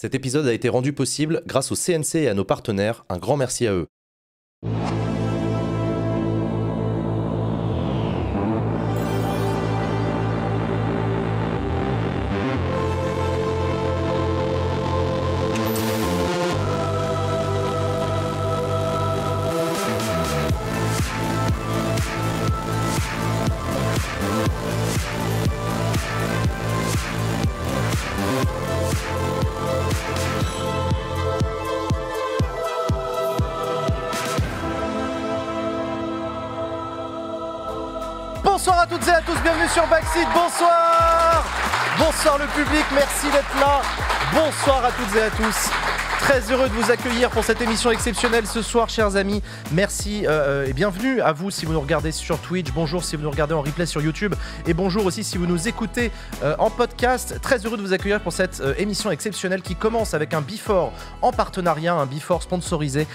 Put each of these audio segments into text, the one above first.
Cet épisode a été rendu possible grâce au CNC et à nos partenaires. Un grand merci à eux. Bonsoir le public, merci d'être là. Bonsoir à toutes et à tous. Très heureux de vous accueillir pour cette émission exceptionnelle ce soir, chers amis. Merci euh, euh, et bienvenue à vous si vous nous regardez sur Twitch. Bonjour si vous nous regardez en replay sur YouTube. Et bonjour aussi si vous nous écoutez euh, en podcast. Très heureux de vous accueillir pour cette émission exceptionnelle qui commence avec un Before en partenariat, un Before sponsorisé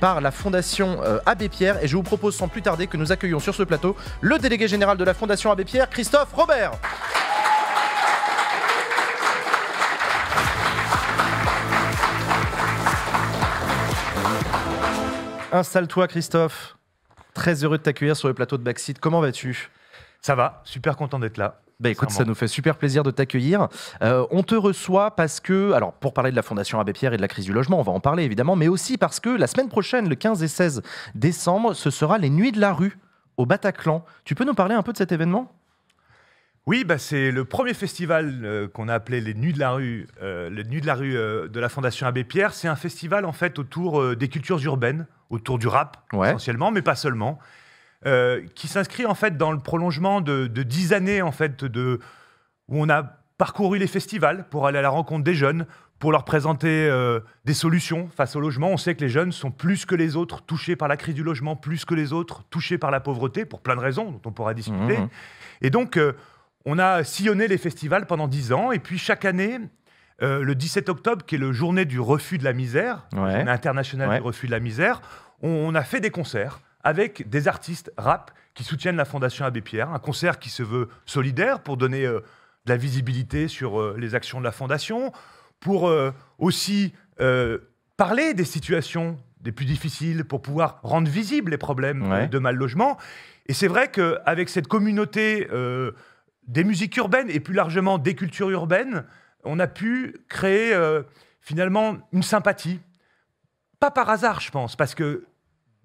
par la Fondation Abbé Pierre. Et je vous propose sans plus tarder que nous accueillions sur ce plateau le délégué général de la Fondation Abbé Pierre, Christophe Robert. Installe-toi, Christophe. Très heureux de t'accueillir sur le plateau de Backseat. Comment vas-tu Ça va, super content d'être là. Bah écoute, ça nous fait super plaisir de t'accueillir. Euh, on te reçoit parce que, alors pour parler de la Fondation Abbé Pierre et de la crise du logement, on va en parler évidemment, mais aussi parce que la semaine prochaine, le 15 et 16 décembre, ce sera les Nuits de la rue au Bataclan. Tu peux nous parler un peu de cet événement oui, bah, c'est le premier festival euh, qu'on a appelé les Nuits de la rue, euh, les Nuits de la rue euh, de la Fondation Abbé Pierre. C'est un festival en fait autour des cultures urbaines, autour du rap essentiellement, mais pas seulement, qui s'inscrit en fait dans le prolongement de, dix années en fait où on a parcouru les festivals pour aller à la rencontre des jeunes, pour leur présenter des solutions face au logement. On sait que les jeunes sont plus que les autres touchés par la crise du logement, plus que les autres touchés par la pauvreté pour plein de raisons dont on pourra discuter. Mmh, mmh. Et donc on a sillonné les festivals pendant dix ans, et puis chaque année, euh, le 17 octobre, qui est le journée du refus de la misère, international du refus de la misère, on, a fait des concerts avec des artistes rap qui soutiennent la Fondation Abbé Pierre, un concert qui se veut solidaire pour donner euh, de la visibilité sur euh, les actions de la Fondation, pour aussi parler des situations des plus difficiles, pour pouvoir rendre visibles les problèmes de mal logement. Et c'est vrai qu'avec cette communauté des musiques urbaines et plus largement des cultures urbaines, on a pu créer euh, finalement une sympathie. Pas par hasard, je pense, parce que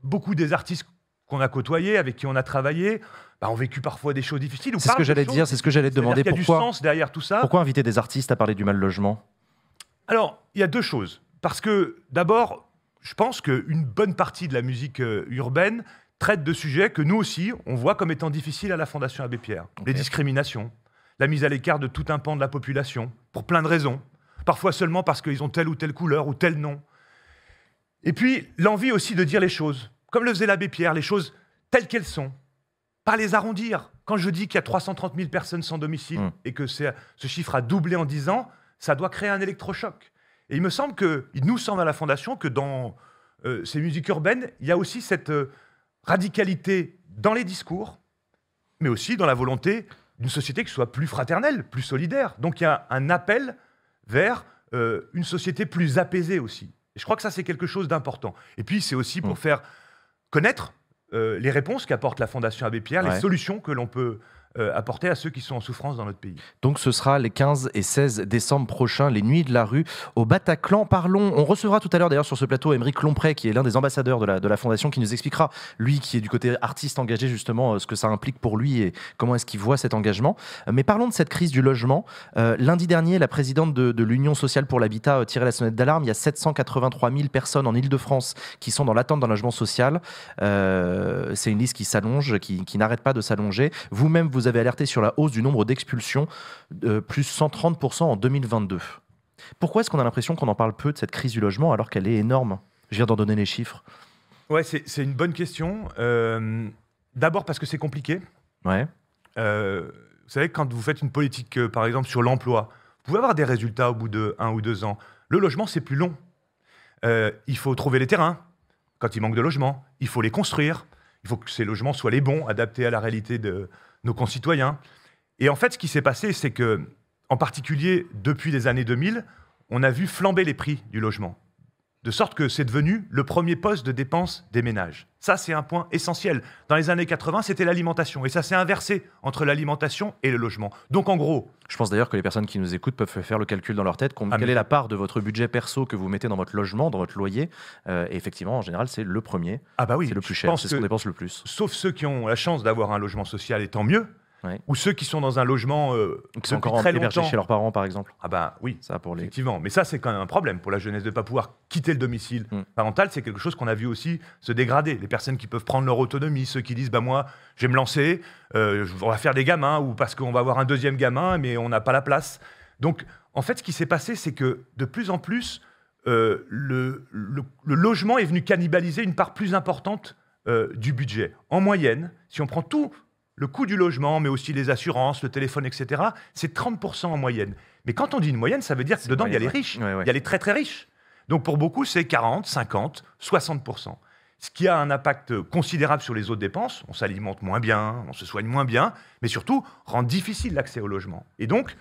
beaucoup des artistes qu'on a côtoyés, avec qui on a travaillé, bah, ont vécu parfois des choses difficiles. C'est ce que j'allais dire, c'est ce que j'allais te demander. Il y a du sens derrière tout ça. Pourquoi inviter des artistes à parler du mal logement Alors, il y a deux choses. Parce que d'abord, je pense qu'une bonne partie de la musique euh, urbaine traite de sujets que nous aussi, on voit comme étant difficiles à la Fondation Abbé Pierre. Les discriminations, la mise à l'écart de tout un pan de la population, pour plein de raisons, parfois seulement parce qu'ils ont telle ou telle couleur ou tel nom. Et puis l'envie aussi de dire les choses, comme le faisait l'abbé Pierre, les choses telles qu'elles sont, pas les arrondir. Quand je dis qu'il y a 330 000 personnes sans domicile hmm. et que ce chiffre a doublé en 10 ans, ça doit créer un électrochoc. Et il me semble que, il nous semble à la Fondation que dans euh, ces musiques urbaines, il y a aussi cette, euh, radicalité dans les discours, mais aussi dans la volonté d'une société qui soit plus fraternelle, plus solidaire. Donc il y a un appel vers euh, une société plus apaisée aussi. je crois que ça, c'est quelque chose d'important. Et puis, c'est aussi pour mm. faire connaître euh, les réponses qu'apporte la Fondation Abbé Pierre, les solutions que l'on peut euh, apporter à ceux qui sont en souffrance dans notre pays. Donc ce sera les 15 et 16 décembre prochains, les Nuits de la rue au Bataclan. Parlons, on recevra tout à l'heure d'ailleurs sur ce plateau Émeric Lompré, qui est l'un des ambassadeurs de la, de la Fondation, qui nous expliquera, lui qui est du côté artiste engagé, justement, euh, ce que ça implique pour lui et comment est-ce qu'il voit cet engagement. Euh, mais parlons de cette crise du logement. lundi dernier, la présidente de, l'Union sociale pour l'habitat a tiré la sonnette d'alarme. Il y a 783 000 personnes en Ile-de-France qui sont dans l'attente d'un logement social. C'est une liste qui s'allonge, qui, qui n'arrête pas de s'allonger. Vous-même, vous vous avez alerté sur la hausse du nombre d'expulsions, de euh, plus 130% en 2022. Pourquoi est-ce qu'on a l'impression qu'on en parle peu de cette crise du logement alors qu'elle est énorme Je viens d'en donner les chiffres. Ouais, c'est une bonne question. Euh, d'abord parce que c'est compliqué. Ouais. Euh, vous savez, quand vous faites une politique, par exemple, sur l'emploi, vous pouvez avoir des résultats au bout de un ou deux ans. Le logement, c'est plus long. il faut trouver les terrains quand il manque de logements. Il faut les construire. Il faut que ces logements soient les bons, adaptés à la réalité de, nos concitoyens. Et en fait, ce qui s'est passé, c'est que, en particulier depuis les années 2000, on a vu flamber les prix du logement de sorte que c'est devenu le premier poste de dépense des ménages. Ça, c'est un point essentiel. Dans les années 80, c'était l'alimentation, et ça s'est inversé entre l'alimentation et le logement. Donc en gros... Je pense d'ailleurs que les personnes qui nous écoutent peuvent faire le calcul dans leur tête, ah, quelle est la part de votre budget perso que vous mettez dans votre logement, dans votre loyer, euh, et effectivement, en général, c'est le premier. Ah bah oui, c'est le plus cher, c'est ce qu'on dépense le plus. Sauf ceux qui ont la chance d'avoir un logement social, et tant mieux, ou ceux qui sont dans un logement euh, sont encore très longtemps chez leurs parents, par exemple. Ah ben oui, ça pour les... effectivement. Mais ça, c'est quand même un problème pour la jeunesse de ne pas pouvoir quitter le domicile mm. parental. C'est quelque chose qu'on a vu aussi se dégrader. Les personnes qui peuvent prendre leur autonomie, ceux qui disent bah moi, je vais me lancer, euh, on va faire des gamins ou parce qu'on va avoir un deuxième gamin, mais on n'a pas la place. Donc, en fait, ce qui s'est passé, c'est que de plus en plus, euh, le, logement est venu cannibaliser une part plus importante du budget. En moyenne, si on prend tout, le coût du logement, mais aussi les assurances, le téléphone, etc., c'est 30% en moyenne. Mais quand on dit une moyenne, ça veut dire que dedans, il y a les riches, il y a les très très riches. Donc pour beaucoup, c'est 40, 50, 60%. Ce qui a un impact considérable sur les autres dépenses, on s'alimente moins bien, on se soigne moins bien, mais surtout rend difficile l'accès au logement. Et donc,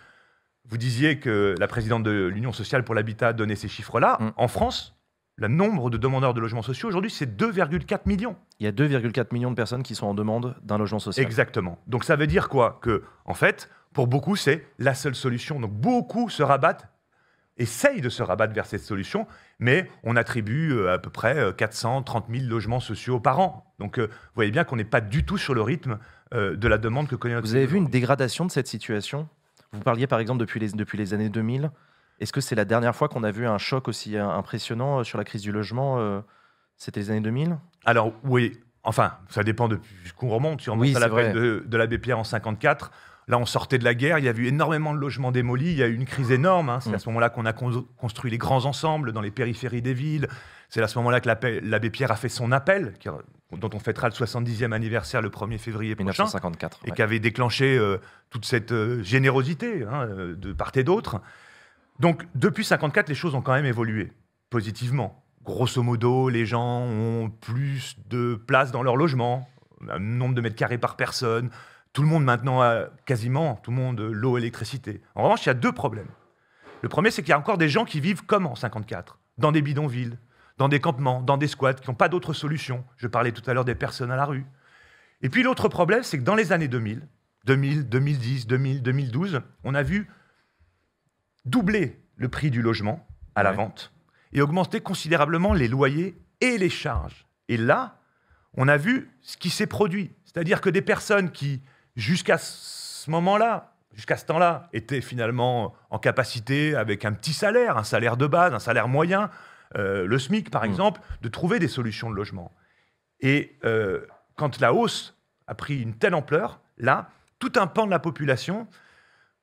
vous disiez que la présidente de l'Union sociale pour l'habitat donnait ces chiffres-là. Mm. En France, le nombre de demandeurs de logements sociaux aujourd'hui, c'est 2,4 millions. Il y a 2,4 millions de personnes qui sont en demande d'un logement social. Exactement. Donc ça veut dire quoi Que, en fait, pour beaucoup, c'est la seule solution. Donc beaucoup se rabattent, essayent de se rabattre vers cette solution, mais on attribue euh, à peu près 430 euh, 000 logements sociaux par an. Donc euh, vous voyez bien qu'on n'est pas du tout sur le rythme de la demande que connaît notre Vous avez vu une dégradation de cette situation Vous parliez par exemple depuis les, depuis les années 2000 est-ce que c'est la dernière fois qu'on a vu un choc aussi euh, impressionnant euh, sur la crise du logement euh, C'était les années 2000 Alors oui, enfin, ça dépend de qu'on remonte. Si on remonte à la vraie de, l'abbé Pierre en 54, Là, on sortait de la guerre, il y a eu énormément de logements démolis, il y a eu une crise énorme. Hein. C'est à mm. ce moment-là qu'on a construit les grands ensembles dans les périphéries des villes. C'est à ce moment-là que l'abbé Pierre a fait son appel, dont on fêtera le 70e anniversaire le 1er février 1954, prochain, et qui avait déclenché toute cette générosité hein, de part et d'autre. Donc, depuis 54, les choses ont quand même évolué, positivement. Grosso modo, les gens ont plus de place dans leur logement, un nombre de mètres carrés par personne. Tout le monde maintenant a quasiment, tout le monde, euh, l'eau, l'électricité. En revanche, il y a deux problèmes. Le premier, c'est qu'il y a encore des gens qui vivent comme en 54, dans des bidonvilles, dans des campements, dans des squats, qui n'ont pas d'autre solution. Je parlais tout à l'heure des personnes à la rue. Et puis l'autre problème, c'est que dans les années 2000, 2000, 2010, 2000, 2012, on a vu doubler le prix du logement à la vente et augmenter considérablement les loyers et les charges. Et là, on a vu ce qui s'est produit. C'est-à-dire que des personnes qui, jusqu'à ce moment-là, jusqu'à ce temps-là, étaient finalement en capacité, avec un petit salaire, un salaire de base, un salaire moyen, euh, le SMIC par hmm. exemple, de trouver des solutions de logement. Et euh, quand la hausse a pris une telle ampleur, là, tout un pan de la population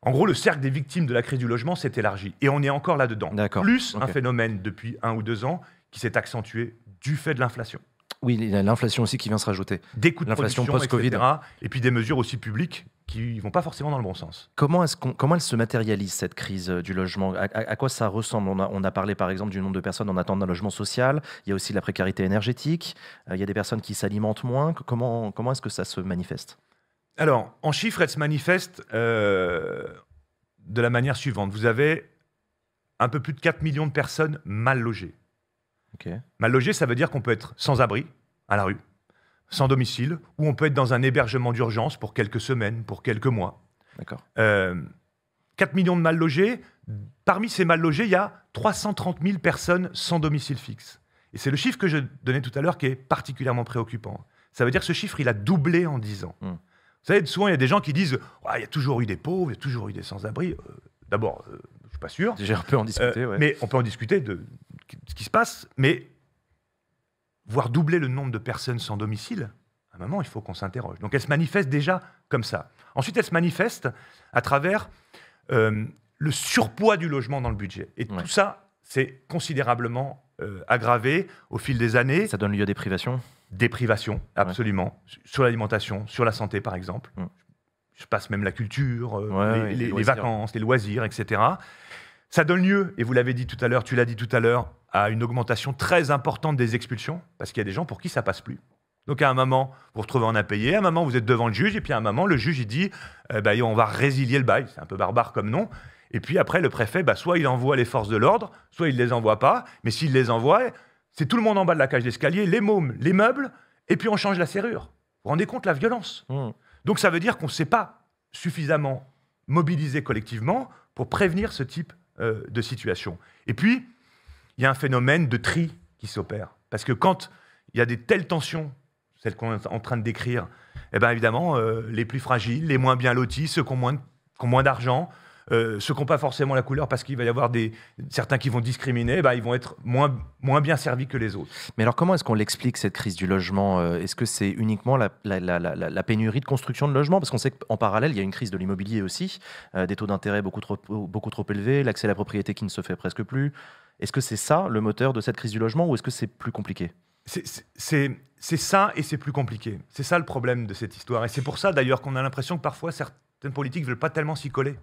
en gros, le cercle des victimes de la crise du logement s'est élargi. Et on est encore là-dedans. Plus un phénomène depuis un ou deux ans qui s'est accentué du fait de l'inflation. Oui, l'inflation aussi qui vient se rajouter. Des coûts de l'inflation post-Covid. Et puis des mesures aussi publiques qui ne vont pas forcément dans le bon sens. Comment, elle se matérialise, cette crise euh, du logement à, quoi ça ressemble on a, parlé par exemple du nombre de personnes en attente d'un logement social, il y a aussi la précarité énergétique, euh, il y a des personnes qui s'alimentent moins. comment est-ce que ça se manifeste alors, en chiffres, elle se manifeste euh, de la manière suivante. Vous avez un peu plus de 4 millions de personnes mal logées. Mal logées, ça veut dire qu'on peut être sans abri, à la rue, sans domicile, ou on peut être dans un hébergement d'urgence pour quelques semaines, pour quelques mois. D'accord. 4 euh, millions de mal logés. Parmi ces mal logés, il y a 330 000 personnes sans domicile fixe. Et c'est le chiffre que je donnais tout à l'heure qui est particulièrement préoccupant. Ça veut dire que ce chiffre, il a doublé en 10 ans. Hmm. Vous savez, souvent, il y a des gens qui disent il y a toujours eu des pauvres, il y a toujours eu des sans-abri. Euh, d'abord, euh, je ne suis pas sûr. J'ai un peu en euh, discuter. Mais on peut en discuter de ce qui se passe. Mais voir doubler le nombre de personnes sans domicile, à un moment, il faut qu'on s'interroge. Donc, elle se manifeste déjà comme ça. Ensuite, elle se manifeste à travers le surpoids du logement dans le budget. Et tout ça, c'est considérablement aggravé au fil des années. Ça donne lieu à des privations déprivation absolument. Sur l'alimentation, sur la santé, par exemple. Mm. Je passe même la culture, euh, les, vacances, les loisirs, etc. Ça donne lieu, et vous l'avez dit tout à l'heure, tu l'as dit tout à l'heure, à une augmentation très importante des expulsions, parce qu'il y a des gens pour qui ça passe plus. Donc à un moment, vous vous retrouvez en impayé, à un moment, vous êtes devant le juge, et puis à un moment, le juge, il dit, euh, bah, on va résilier le bail, c'est un peu barbare comme nom, et puis après, le préfet, bah, soit il envoie les forces de l'ordre, soit il ne les envoie pas, mais s'il les envoie, c'est tout le monde en bas de la cage d'escalier, les mômes, les meubles, et puis on change la serrure. Vous vous rendez compte la violence hmm. Donc ça veut dire qu'on ne s'est pas suffisamment mobilisé collectivement pour prévenir ce type euh, de situation. Et puis, il y a un phénomène de tri qui s'opère. Parce que quand il y a des telles tensions, celles qu'on est en train de décrire, eh bien évidemment, euh, les plus fragiles, les moins bien lotis, ceux qui ont moins d'argent, ceux qui n'ont pas forcément la couleur, parce qu'il va y avoir des, certains qui vont discriminer, bah, ils vont être moins, bien servis que les autres. Mais alors comment est-ce qu'on l'explique, cette crise du logement euh, Est-ce que c'est uniquement la, pénurie de construction de logements Parce qu'on sait qu'en parallèle, il y a une crise de l'immobilier aussi, euh, des taux d'intérêt beaucoup trop, beaucoup trop élevés, l'accès à la propriété qui ne se fait presque plus. Est-ce que c'est ça le moteur de cette crise du logement ou est-ce que c'est plus compliqué C'est ça et c'est plus compliqué. C'est ça le problème de cette histoire. Et c'est pour ça d'ailleurs qu'on a l'impression que parfois certaines politiques ne veulent pas tellement s'y coller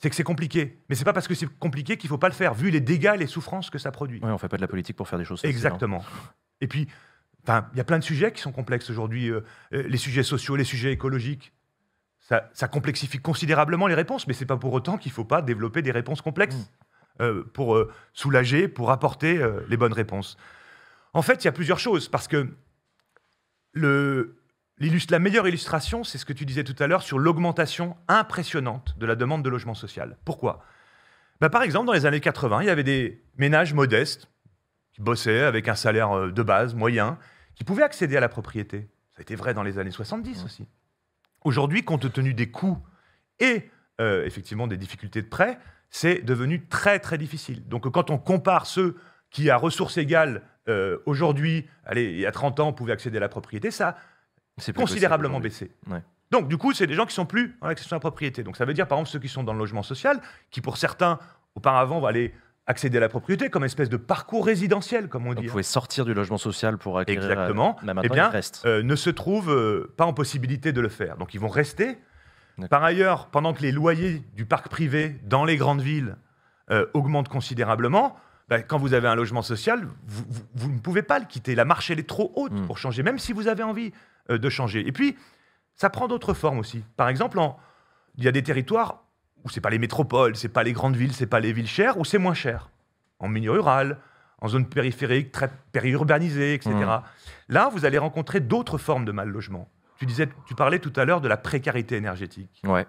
c'est que c'est compliqué. Mais ce n'est pas parce que c'est compliqué qu'il faut pas le faire, vu les dégâts et les souffrances que ça produit. Oui, on fait pas de la politique pour faire des choses. Exactement. Et puis, il y a plein de sujets qui sont complexes aujourd'hui. Euh, euh, les sujets sociaux, les sujets écologiques. Ça, complexifie considérablement les réponses, mais ce n'est pas pour autant qu'il ne faut pas développer des réponses complexes mm. euh, pour soulager, pour apporter les bonnes réponses. En fait, il y a plusieurs choses, parce que le, la meilleure illustration, c'est ce que tu disais tout à l'heure sur l'augmentation impressionnante de la demande de logement social. Pourquoi bah, Par exemple, dans les années 80, il y avait des ménages modestes qui bossaient avec un salaire euh, de base moyen, qui pouvaient accéder à la propriété. Ça a été vrai dans les années 70 aussi. Aujourd'hui, compte tenu des coûts et euh, effectivement des difficultés de prêt, c'est devenu très très difficile. Donc euh, quand on compare ceux qui, à ressources égales, aujourd'hui, allez, il y a 30 ans, pouvaient accéder à la propriété, ça considérablement baissé. Donc, du coup, c'est des gens qui sont plus en accession à la propriété. Donc, ça veut dire, par exemple, ceux qui sont dans le logement social, qui pour certains, auparavant, vont aller accéder à la propriété comme espèce de parcours résidentiel, comme on dit. Vous hein. pouvez sortir du logement social pour acquérir. Euh, Exactement. La... Eh bien, euh, ne se trouvent euh, pas en possibilité de le faire. Donc, ils vont rester. Par ailleurs, pendant que les loyers du parc privé dans les grandes villes euh, augmentent considérablement, bah, quand vous avez un logement social, vous, ne pouvez pas le quitter. La marche, elle est trop haute hmm. pour changer, même si vous avez envie. Euh, de changer. Et puis, ça prend d'autres formes aussi. Par exemple, il y a des territoires où c'est pas les métropoles, c'est pas les grandes villes, c'est pas les villes chères, où c'est moins cher. En milieu rural, en zone périphérique, très périurbanisée, etc. Mmh. Là, vous allez rencontrer d'autres formes de mal logement. Tu disais, tu parlais tout à l'heure de la précarité énergétique. Ouais.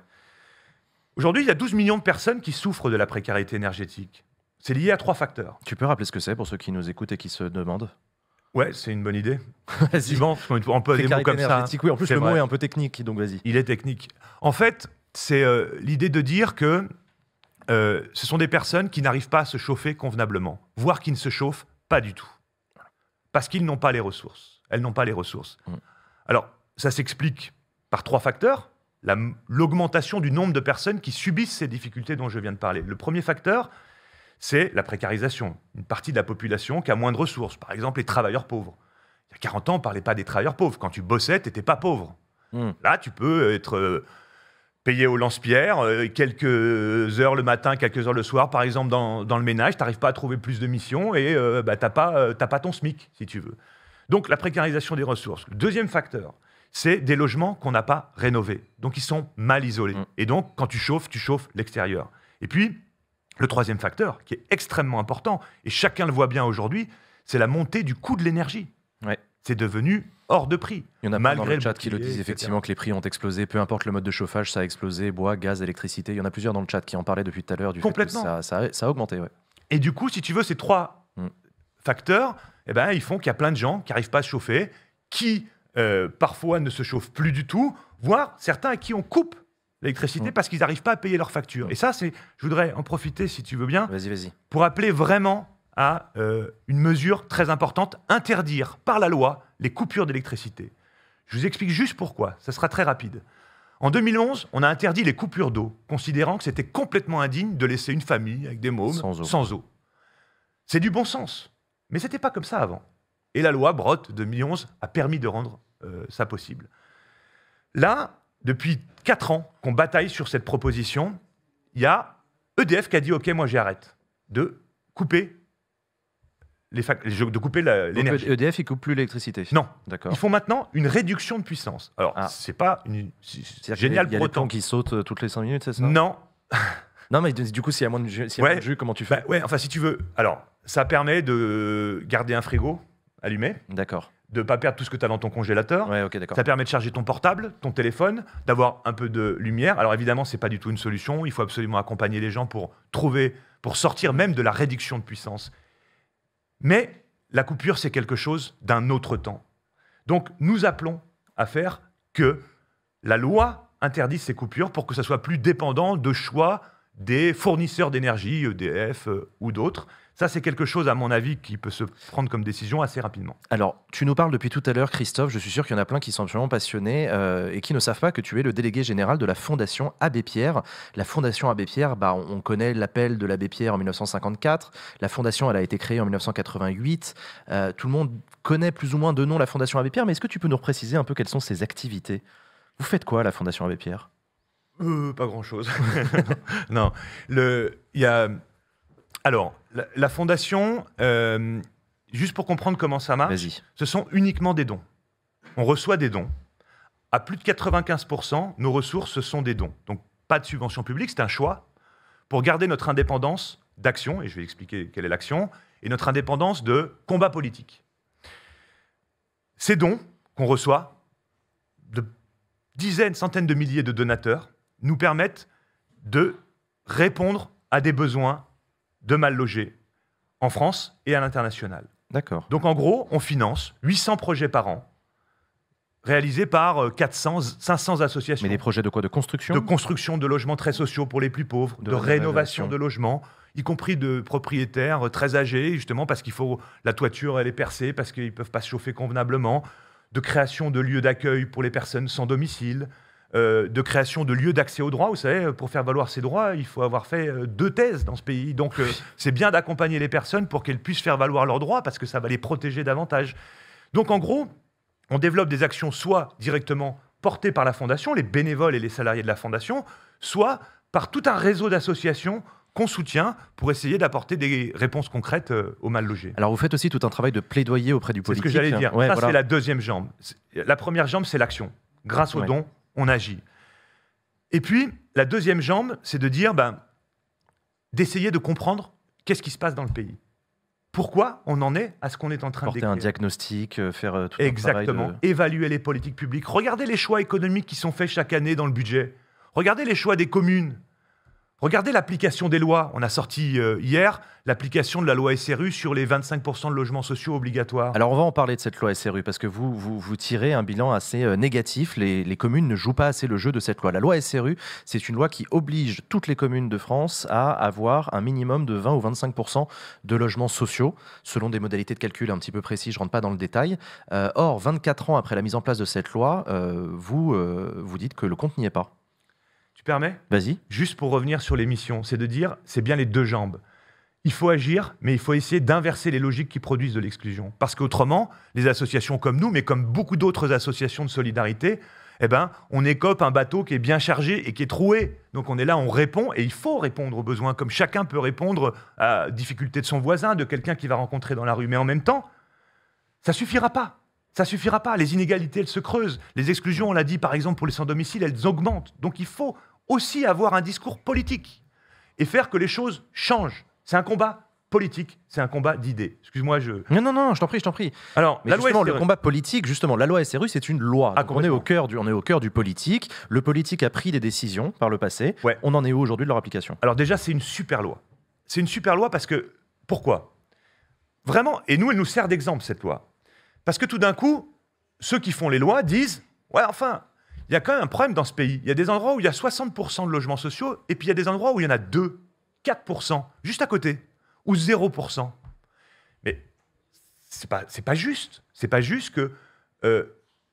Aujourd'hui, il y a 12 millions de personnes qui souffrent de la précarité énergétique. C'est lié à trois facteurs. Tu peux rappeler ce que c'est pour ceux qui nous écoutent et qui se demandent Ouais, c'est une bonne idée. Bon, on peut des mots comme ça. Hein. Hein. en plus, le mot est un peu technique, donc vas-y. Il est technique. En fait, c'est euh, l'idée de dire que euh, ce sont des personnes qui n'arrivent pas à se chauffer convenablement, voire qui ne se chauffent pas du tout. Parce qu'ils n'ont pas les ressources. Elles n'ont pas les ressources. Mm. Alors, ça s'explique par trois facteurs. L'augmentation du nombre de personnes qui subissent ces difficultés dont je viens de parler. Le premier facteur, c'est la précarisation. Une partie de la population qui a moins de ressources, par exemple les travailleurs pauvres. Il y a 40 ans, on ne parlait pas des travailleurs pauvres. Quand tu bossais, tu n'étais pas pauvre. Hmm. Là, tu peux être euh, payé au lance-pierre, euh, quelques heures le matin, quelques heures le soir, par exemple, dans, le ménage, tu n'arrives pas à trouver plus de missions et euh, bah, tu n'as pas, ton SMIC, si tu veux. Donc, la précarisation des ressources. deuxième facteur, c'est des logements qu'on n'a pas rénovés. Donc, ils sont mal isolés. Hmm. Et donc, quand tu chauffes, tu chauffes l'extérieur. Et puis, le troisième facteur, qui est extrêmement important, et chacun le voit bien aujourd'hui, c'est la montée du coût de l'énergie. C'est devenu hors de prix. Il y en a malgré dans le, chat qui le disent effectivement que les prix ont explosé, peu importe le mode de chauffage, ça a explosé, bois, gaz, électricité. Il y en a plusieurs dans le chat qui en parlaient depuis tout à l'heure du Complètement. fait que ça, ça, a augmenté. Et du coup, si tu veux, ces trois mm. facteurs, eh ben, ils font qu'il y a plein de gens qui n'arrivent pas à se chauffer, qui euh, parfois ne se chauffent plus du tout, voire certains à qui on coupe l'électricité mm. parce qu'ils n'arrivent pas à payer leurs factures. Mm. Et ça, c'est, je voudrais en profiter, si tu veux bien, vas -y, vas -y. pour appeler vraiment à euh, une mesure très importante, interdire par la loi les coupures d'électricité. Je vous explique juste pourquoi, ça sera très rapide. En 2011, on a interdit les coupures d'eau, considérant que c'était complètement indigne de laisser une famille avec des mômes sans eau. C'est du bon sens, mais c'était pas comme ça avant. Et la loi Brotte 2011 a permis de rendre euh, ça possible. Là, depuis quatre ans qu'on bataille sur cette proposition. Il y a EDF qui a dit OK, moi j'arrête de couper les de couper l'énergie. EDF, ils coupent plus l'électricité. Non, d'accord. Ils font maintenant une réduction de puissance. Alors, ah. c'est pas une génial pour autant. Il y a des qui sautent euh, toutes les 5 minutes, c'est ça Non. non, mais du coup, s'il y a moins de jus, comment tu bah fais Ouais, enfin si tu veux. Alors, ça permet de garder un frigo allumé. D'accord. De ne pas perdre tout ce que tu as dans ton congélateur. Ouais, ça permet de charger ton portable, ton téléphone, d'avoir un peu de lumière. Alors évidemment, ce n'est pas du tout une solution. Il faut absolument accompagner les gens pour trouver, pour sortir même de la réduction de puissance. Mais la coupure, c'est quelque chose d'un autre temps. Donc nous appelons à faire que la loi interdise ces coupures pour que ça soit plus dépendant de choix des fournisseurs d'énergie, EDF euh, ou d'autres, ça, c'est quelque chose, à mon avis, qui peut se prendre comme décision assez rapidement. Alors, tu nous parles depuis tout à l'heure, Christophe. Je suis sûr qu'il y en a plein qui sont absolument passionnés euh, et qui ne savent pas que tu es le délégué général de la Fondation Abbé Pierre. La Fondation Abbé Pierre, bah, on connaît l'appel de l'Abbé Pierre en 1954. La Fondation, elle a été créée en 1988. Euh, tout le monde connaît plus ou moins de nom la Fondation Abbé Pierre, mais est-ce que tu peux nous préciser un peu quelles sont ses activités Vous faites quoi, la Fondation Abbé Pierre euh, Pas grand-chose. non. Il y a alors, la, fondation, euh, juste pour comprendre comment ça marche, ce sont uniquement des dons. On reçoit des dons. À plus de 95%, nos ressources, ce sont des dons. Donc, pas de subvention publique, c'est un choix pour garder notre indépendance d'action, et je vais expliquer quelle est l'action, et notre indépendance de combat politique. Ces dons qu'on reçoit de dizaines, centaines de milliers de donateurs nous permettent de répondre à des besoins de mal logés en France et à l'international. D'accord. Donc en gros, on finance 800 projets par an réalisés par 400, euh, 500 associations. Mais des projets de quoi De construction De construction de logements très sociaux pour les plus pauvres, de, rénovation de logements, y compris de propriétaires euh, très âgés, justement parce qu'il faut la toiture elle est percée, parce qu'ils ne peuvent pas se chauffer convenablement, de création de lieux d'accueil pour les personnes sans domicile, euh, de création de lieux d'accès aux droits. Vous savez, euh, pour faire valoir ses droits, il faut avoir fait euh, deux thèses dans ce pays. Donc, c'est bien d'accompagner les personnes pour qu'elles puissent faire valoir leurs droits parce que ça va les protéger davantage. Donc, en gros, on développe des actions soit directement portées par la fondation, les bénévoles et les salariés de la fondation, soit par tout un réseau d'associations qu'on soutient pour essayer d'apporter des réponses concrètes aux mal logés. Alors vous faites aussi tout un travail de plaidoyer auprès du politique. C'est ce que j'allais dire. Ça, c'est la deuxième jambe. La première jambe, c'est l'action. Grâce aux dons, on agit. Et puis, la deuxième jambe, c'est de dire, ben, d'essayer de comprendre qu'est-ce qui se passe dans le pays. Pourquoi on en est à ce qu'on est en train de Porter un diagnostic, euh, faire euh, tout Exactement. Un travail Évaluer les politiques publiques. Regardez les choix économiques qui sont faits chaque année dans le budget. Regardez les choix des communes Regardez l'application des lois. On a sorti euh, hier l'application de la loi SRU sur les 25% de logements sociaux obligatoires. Alors on va en parler de cette loi SRU parce que vous, tirez un bilan assez euh, négatif. Les, communes ne jouent pas assez le jeu de cette loi. La loi SRU, c'est une loi qui oblige toutes les communes de France à avoir un minimum de 20 ou 25% de logements sociaux selon des modalités de calcul un petit peu précises, je ne rentre pas dans le détail. Euh, or, 24 ans après la mise en place de cette loi, vous, vous dites que le compte n'y est pas. Tu permets Vas-y. Juste pour revenir sur l'émission, c'est de dire, c'est bien les deux jambes. Il faut agir, mais il faut essayer d'inverser les logiques qui produisent de l'exclusion. Parce qu'autrement, les associations comme nous, mais comme beaucoup d'autres associations de solidarité, eh ben, on écope un bateau qui est bien chargé et qui est troué. Donc on est là, on répond, et il faut répondre aux besoins, comme chacun peut répondre à difficulté de son voisin, de quelqu'un qu'il va rencontrer dans la rue. Mais en même temps, ça suffira pas. Ça suffira pas. Les inégalités, elles se creusent. Les exclusions, on l'a dit par exemple pour les sans-domicile, elles augmentent. Donc il faut aussi avoir un discours politique et faire que les choses changent. C'est un combat politique, c'est un combat d'idées. Excuse-moi, je. Non, non, non, je t'en prie, je t'en prie. Alors, la le combat politique, justement, la loi SRU, c'est une loi. Ah, on, est au cœur du, on est au cœur du politique. Le politique a pris des décisions par le passé. Ouais. On en est où aujourd'hui de leur application Alors, déjà, c'est une super loi. C'est une super loi parce que. Pourquoi Vraiment, et nous, elle nous sert d'exemple, cette loi. Parce que tout d'un coup, ceux qui font les lois disent Ouais, enfin, il y a quand même un problème dans ce pays. Il y a des endroits où il y a 60% de logements sociaux, et puis il y a des endroits où il y en a 2, 4%, juste à côté, ou 0%. Mais c'est pas, pas juste. C'est pas juste que euh,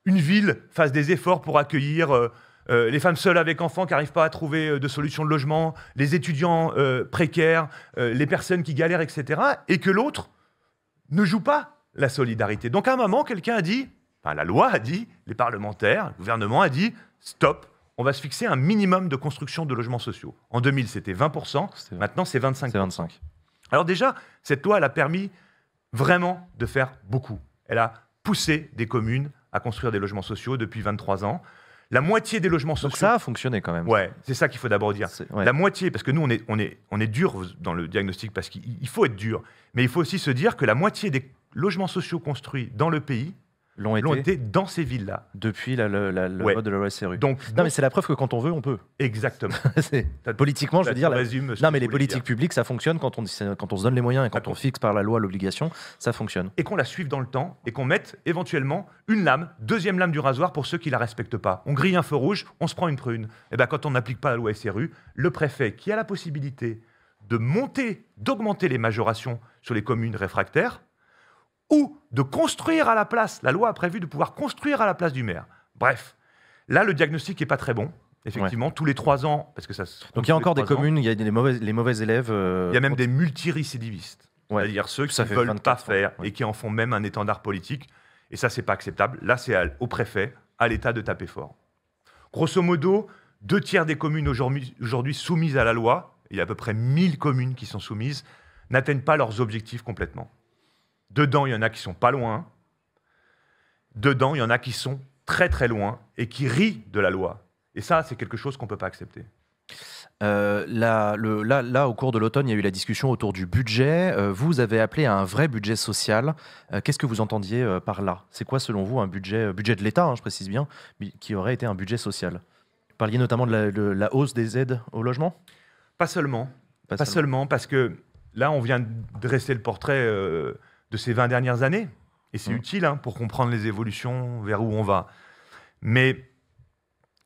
une ville fasse des efforts pour accueillir euh, euh, les femmes seules avec enfants qui n'arrivent pas à trouver de solution de logement, les étudiants précaires, les personnes qui galèrent, etc., et que l'autre ne joue pas la solidarité. Donc à un moment, quelqu'un a dit la loi a dit, les parlementaires, le gouvernement a dit, stop, on va se fixer un minimum de construction de logements sociaux. En 2000, c'était 20%, maintenant c'est 25%. 25. Alors déjà, cette loi, elle a permis vraiment de faire beaucoup. Elle a poussé des communes à construire des logements sociaux depuis 23 ans. La moitié des logements sociaux. Donc ça a fonctionné quand même. Ouais, c'est ça qu'il faut d'abord dire. La moitié, parce que nous, on est, on est, on est dur dans le diagnostic parce qu'il faut être dur. Mais il faut aussi se dire que la moitié des logements sociaux construits dans le pays l'ont été. dans ces villes-là. Depuis la, loi le de la loi SRU. Donc, non, mais c'est la preuve que quand on veut, on peut. Exactement. Politiquement, je veux dire. non, mais les politiques publiques, ça fonctionne quand on, quand on se donne les moyens et quand on fixe par la loi l'obligation, ça fonctionne. Et qu'on la suive dans le temps et qu'on mette éventuellement une lame, deuxième lame du rasoir pour ceux qui la respectent pas. On grille un feu rouge, on se prend une prune. Et eh ben, quand on n'applique pas la loi SRU, le préfet qui a la possibilité de monter, d'augmenter les majorations sur les communes réfractaires, ou de construire à la place. La loi a prévu de pouvoir construire à la place du maire. Bref, là, le diagnostic n'est pas très bon. Effectivement, tous les trois ans, parce que Donc il y a encore des communes, il y a des mauvais, les mauvais élèves. Euh, il y a même des multirécidivistes, c'est-à-dire ceux qui ne veulent pas faire et qui en font même un étendard politique. Et ça, c'est pas acceptable. Là, c'est au préfet, à l'État de taper fort. Grosso modo, deux tiers des communes aujourd'hui soumises à la loi, il y a à peu près 1000 communes qui sont soumises, n'atteignent pas leurs objectifs complètement. Dedans, il y en a qui sont pas loin. Dedans, il y en a qui sont très très loin et qui rient de la loi. Et ça, c'est quelque chose qu'on ne peut pas accepter. Euh, là, là, là, au cours de l'automne, il y a eu la discussion autour du budget. Euh, vous avez appelé à un vrai budget social. Euh, qu'est-ce que vous entendiez par là C'est quoi, selon vous, un budget, budget de l'État, hein, je précise bien, qui aurait été un budget social Vous parliez notamment de la, hausse des aides au logement Pas seulement. Pas, seulement. seulement. parce que là, on vient de dresser le portrait de ces 20 dernières années. Et c'est mm. utile hein, pour comprendre les évolutions, vers où on va. Mais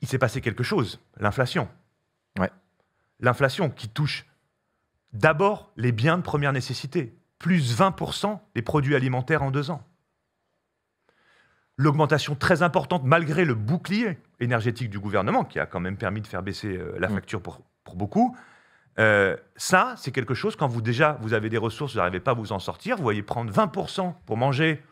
il s'est passé quelque chose, l'inflation. L'inflation qui touche d'abord les biens de première nécessité, plus 20% des produits alimentaires en deux ans. L'augmentation très importante, malgré le bouclier énergétique du gouvernement, qui a quand même permis de faire baisser euh, la mm. facture pour, pour beaucoup, euh, ça, c'est quelque chose, quand vous déjà vous avez des ressources, vous n'arrivez pas à vous en sortir, vous voyez prendre 20% pour manger,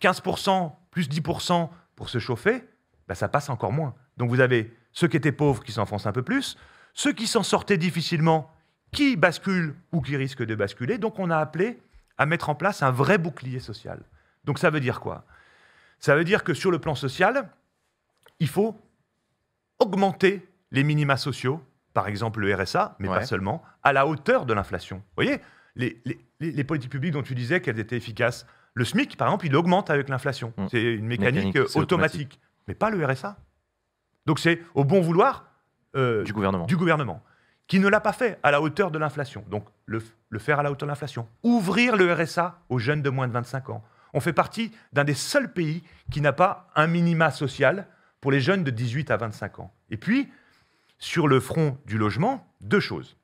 15%, plus 10% pour se chauffer, bah, ça passe encore moins. Donc vous avez ceux qui étaient pauvres qui s'enfoncent un peu plus, ceux qui s'en sortaient difficilement, qui basculent ou qui risquent de basculer. Donc on a appelé à mettre en place un vrai bouclier social. Donc ça veut dire quoi Ça veut dire que sur le plan social, il faut augmenter les minima sociaux par exemple le RSA, mais pas seulement, à la hauteur de l'inflation. Vous voyez, les, politiques publiques dont tu disais qu'elles étaient efficaces, le SMIC, par exemple, il augmente avec l'inflation. Mm. C'est une mécanique, automatique. mais pas le RSA. Donc c'est au bon vouloir euh, du, gouvernement. qui ne l'a pas fait à la hauteur de l'inflation. Donc le, le faire à la hauteur de l'inflation. Ouvrir le RSA aux jeunes de moins de 25 ans. On fait partie d'un des seuls pays qui n'a pas un minima social pour les jeunes de 18 à 25 ans. Et puis, sur le front du logement, deux choses.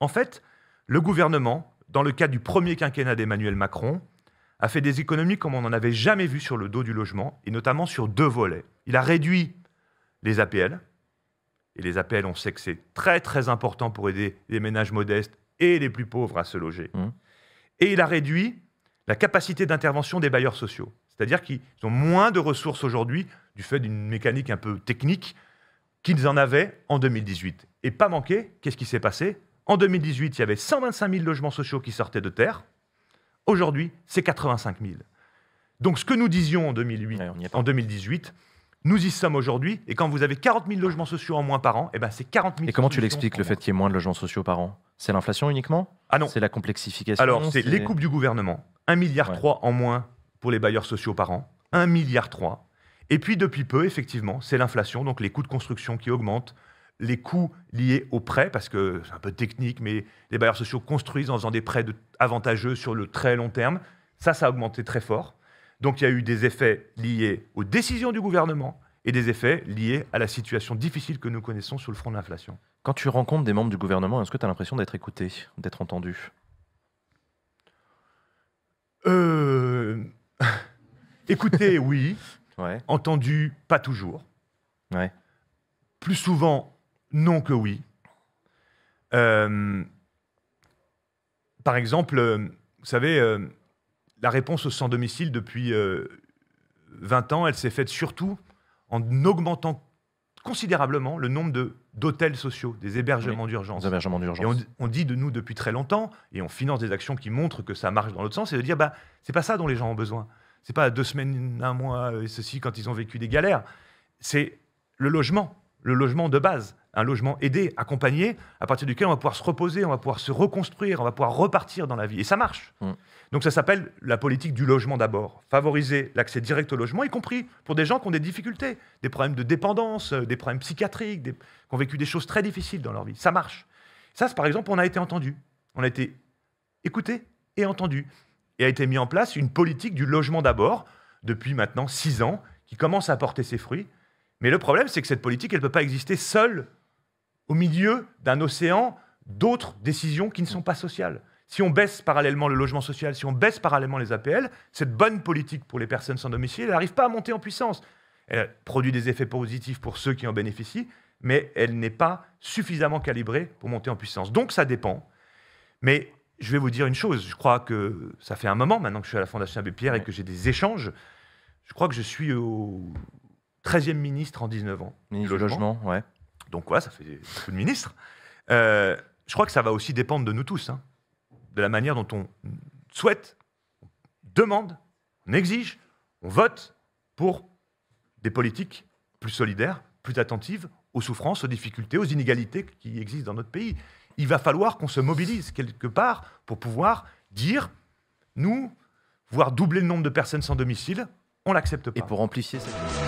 En fait, le gouvernement, dans le cadre du premier quinquennat d'Emmanuel Macron, a fait des économies comme on n'en avait jamais vu sur le dos du logement, et notamment sur deux volets. Il a réduit les APL, et les APL, on sait que c'est très très important pour aider les ménages modestes et les plus pauvres à se loger. Mmh. Et il a réduit la capacité d'intervention des bailleurs sociaux. C'est-à-dire qu'ils ont moins de ressources aujourd'hui, du fait d'une mécanique un peu technique, qu'ils en avaient en 2018. Et pas manqué, qu'est-ce qui s'est passé En 2018, il y avait 125 000 logements sociaux qui sortaient de terre. Aujourd'hui, c'est 85 000. Donc ce que nous disions en, 2008, en 2018, nous y sommes aujourd'hui. Et quand vous avez 40 000 logements sociaux en moins par an, eh ben c'est 40 000. Et comment tu l'expliques le fait qu'il y ait moins de logements sociaux par an C'est l'inflation uniquement Ah non. C'est la complexification Alors c'est les coupes du gouvernement. 1,3 milliard trois en moins pour les bailleurs sociaux par an. 1,3 milliard et puis depuis peu, effectivement, c'est l'inflation, donc les coûts de construction qui augmentent, les coûts liés aux prêts, parce que c'est un peu technique, mais les bailleurs sociaux construisent en faisant des prêts avantageux sur le très long terme. Ça, ça a augmenté très fort. Donc il y a eu des effets liés aux décisions du gouvernement et des effets liés à la situation difficile que nous connaissons sur le front de l'inflation. Quand tu rencontres des membres du gouvernement, est-ce que tu as l'impression d'être écouté, d'être entendu euh... Écoutez, oui entendu pas toujours, ouais. plus souvent non que oui. Euh, par exemple, euh, vous savez, euh, la réponse au sans-domicile depuis 20 ans, elle s'est faite surtout en augmentant considérablement le nombre d'hôtels sociaux, des hébergements d'urgence. Et on, dit de nous depuis très longtemps, et on finance des actions qui montrent que ça marche dans l'autre sens, et de dire, bah, c'est pas ça dont les gens ont besoin. C'est pas deux semaines, un mois, euh, et ceci, quand ils ont vécu des galères. C'est le logement, le logement de base, un logement aidé, accompagné, à partir duquel on va pouvoir se reposer, on va pouvoir se reconstruire, on va pouvoir repartir dans la vie. Et ça marche. Mm. Donc ça s'appelle la politique du logement d'abord. Favoriser l'accès direct au logement, y compris pour des gens qui ont des difficultés, des problèmes de dépendance, euh, des problèmes psychiatriques, qui ont vécu des choses très difficiles dans leur vie. Ça marche. Ça, par exemple, on a été entendu. On a été écouté et entendu et a été mis en place une politique du logement d'abord, depuis maintenant six ans, qui commence à porter ses fruits. Mais le problème, c'est que cette politique, elle ne peut pas exister seule au milieu d'un océan d'autres décisions qui ne sont pas sociales. Si on baisse parallèlement le logement social, si on baisse parallèlement les APL, cette bonne politique pour les personnes sans domicile, elle n'arrive pas à monter en puissance. Elle produit des effets positifs pour ceux qui en bénéficient, mais elle n'est pas suffisamment calibrée pour monter en puissance. Donc ça dépend. Mais je vais vous dire une chose. Je crois que ça fait un moment maintenant que je suis à la Fondation Abbé Pierre et que j'ai des échanges. Je crois que je suis au 13e ministre en 19 ans. Ministre logement, oui. ouais. Donc voilà, ça fait beaucoup de ministres. Euh, je crois que ça va aussi dépendre de nous tous, hein. de la manière dont on souhaite, demande, on exige, on vote pour des politiques plus solidaires, plus attentives aux souffrances, aux difficultés, aux inégalités qui existent dans notre pays il va falloir qu'on se mobilise quelque part pour pouvoir dire, nous, voire doubler le nombre de personnes sans domicile, on l'accepte pas. Et pour amplifier cette...